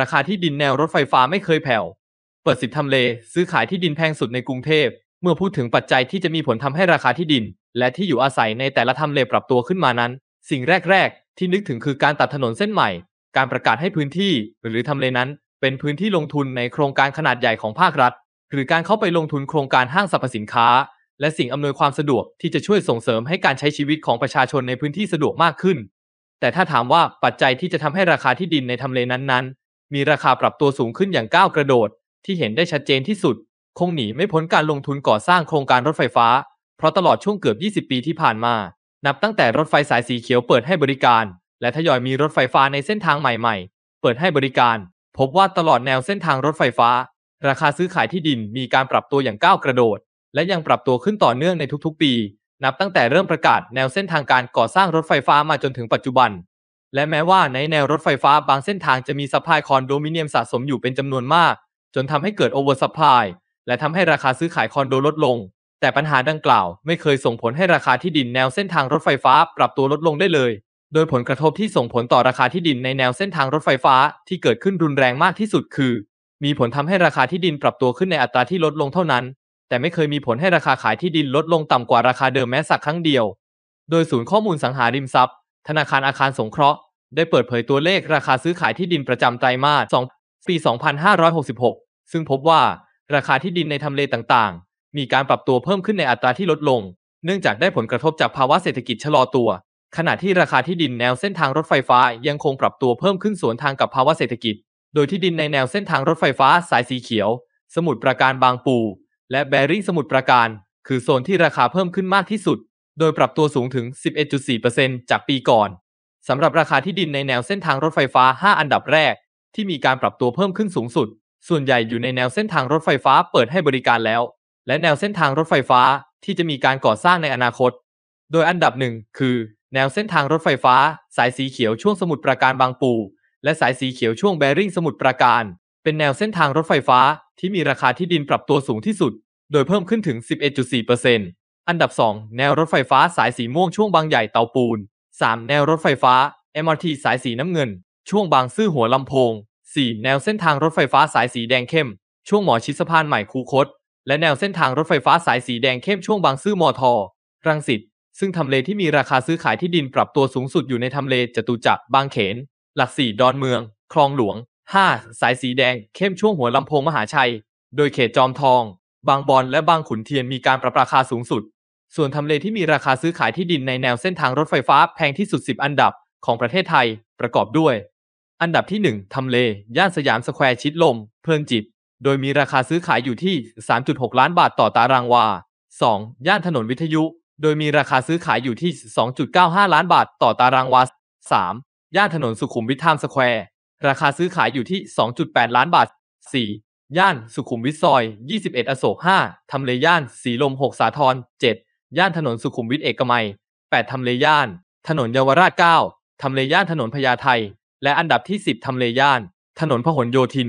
ราคาที่ดินแนวรถไฟฟ้าไม่เคยแผ่ว เปิดสิบทำเลซื้อขายที่ดินแพงสุดในกรุงเทพ เมื่อพูดถึงปัจจัยที่จะมีผลทำให้ราคาที่ดิน และที่อยู่อาศัยในแต่ละทำเลปรับตัวขึ้นมานั้น สิ่งแรก ๆ ที่นึกถึงคือการตัดถนนเส้นใหม่ การประกาศให้พื้นที่ หรือทำเลนั้น เป็นพื้นที่ลงทุนในโครงการขนาดใหญ่ของภาครัฐ หรือการเข้าไปลงทุนโครงการห้างสรรพสินค้า และสิ่งอำนวยความสะดวกที่จะช่วยส่งเสริมให้การใช้ชีวิตของประชาชนในพื้นที่สะดวกมากขึ้น แต่ถ้าถามว่าปัจจัยที่จะทำให้ราคาที่ดินในทำเลนั้นๆมีราคาปรับตัวสูงขึ้นอย่างก้าวกระโดด ที่เห็นได้ชัดเจนที่สุด คงหนีไม่พ้นการลงทุนก่อสร้างโครงการรถไฟฟ้า เพราะตลอดช่วงเกือบ 20 ปีที่ผ่านมา นับตั้งแต่รถไฟสายสีเขียวเปิดให้บริการ และทยอยมีรถไฟฟ้าในเส้นทางใหม่ๆ เปิดให้บริการ พบว่าตลอดแนวเส้นทางรถไฟฟ้า ราคาซื้อขายที่ดินมีการปรับตัวอย่างก้าวกระโดด และยังปรับตัวขึ้นต่อเนื่องในทุกๆ ปี นับตั้งแต่เริ่มประกาศแนวเส้นทางการก่อสร้างรถไฟฟ้ามาจนถึงปัจจุบันและแม้ว่าในแนวรถไฟฟ้าบางเส้นทางจะมีซัพพลายคอนโดมิเนียมสะสมอยู่เป็นจำนวนมาก จนทำให้เกิดโอเวอร์ซัพพลายและทำให้ราคาซื้อขายคอนโดลดลง แต่ปัญหาดังกล่าว ไม่เคยส่งผลให้ราคาที่ดินแนวเส้นทางรถไฟฟ้าปรับตัวลดลงได้เลย โดยผลกระทบที่ส่งผลต่อราคาที่ดินในแนวเส้นทางรถไฟฟ้าที่เกิดขึ้นรุนแรงมากที่สุดคือ มีผลทำให้ราคาที่ดินปรับตัวขึ้นในอัตราที่ลดลงเท่านั้น แต่ไม่เคยมีผลให้ราคาขายที่ดินลดลงต่ำกว่าราคาเดิมแม้สักครั้งเดียว โดยศูนย์ข้อมูลสังหาริมทรัพย์ธนาคารอาคารสงเคราะห์ได้เปิดเผยตัวเลขราคาซื้อขายที่ดินประจำไตรมาส2ปี2566 ซึ่งพบว่า ราคาที่ดินในทำเลต่าง ๆ มีการปรับตัวเพิ่มขึ้นในอัตราที่ลดลง เนื่องจากได้ผลกระทบจากภาวะเศรษฐกิจชะลอตัว ขณะที่ราคาที่ดินแนวเส้นทางรถไฟฟ้ายังคงปรับตัวเพิ่มขึ้นสวนทางกับภาวะเศรษฐกิจ โดยที่ดินในแนวเส้นทางรถไฟฟ้าสายสีเขียว สมุดประการบางปู และแบริ่งสมุดประการ คือโซนที่ราคาเพิ่มขึ้นมากที่สุดโดยปรับตัวสูงถึง 11.4%จากปีก่อน สำหรับราคาที่ดินในแนวเส้นทางรถไฟฟ้า 5 อันดับแรก ที่มีการปรับตัวเพิ่มขึ้นสูงสุด ส่วนใหญ่อยู่ในแนวเส้นทางรถไฟฟ้าเปิดให้บริการแล้ว และแนวเส้นทางรถไฟฟ้าที่จะมีการก่อสร้างในอนาคต โดยอันดับหนึ่งคือ แนวเส้นทางรถไฟฟ้า สายสีเขียวช่วงสมุทรปราการบางปู และสายสีเขียวช่วงแบริ่งสมุทรปราการ เป็นแนวเส้นทางรถไฟฟ้า ที่มีราคาที่ดินปรับตัวสูงที่สุด โดยเพิ่มขึ้นถึง 11.4%อันดับ 2 แนวรถไฟฟ้าสายสีม่วงช่วงบางใหญ่เตาปูน 3. แนวรถไฟฟ้า MRT สายสีน้ำเงินช่วงบางซื่อหัวลำโพง 4. แนวเส้นทางรถไฟฟ้าสายสีแดงเข้ม ช่วงหมอชิดสะพานใหม่คูคต และแนวเส้นทางรถไฟฟ้าสายสีแดงเข้มช่วงบางซื่อมอทอ รังสิต ซึ่งทำเลที่มีราคาซื้อขายที่ดินปรับตัวสูงสุดอยู่ในทำเลจตุจักรบางเขน หลักสี่ดอนเมืองคลองหลวง 5. สายสีแดงเข้มช่วงหัวลำโพงมหาชัย โดยเขตจอมทองบางบอนและบางขุนเทียนมีการปรับราคาสูงสุด ส่วนทำเลที่มีราคาซื้อขายที่ดินในแนวเส้นทางรถไฟฟ้าแพงที่สุด10อันดับของประเทศไทยประกอบด้วย อันดับที่1ทำเล ย่านสยามสแควร์ชิดลมเพลินจิต โดยมีราคาซื้อขายอยู่ที่ 3.6 ล้านบาทต่อตารางวา 2. ย่านถนนวิทยุ โดยมีราคาซื้อขายอยู่ที่ 2.95 ล้านบาทต่อตารางวา 3. ย่านถนนสุขุมวิทไามสแควร์ ราคาซื้อขายอยู่ที่ 2.8 ล้านบาท 4. ย่านสุขุมวิทซอย 21 อโศก5ทำเลย่าน สีลม 6 สาทร7 ย่านถนนสุขุมวิทเอกมัย 8ทำเลย่าน ถนนเยาวราช9ทำเลย่านถนนพญาไท และอันดับที่ 10ทำเลย่านถนนพหลโยธิน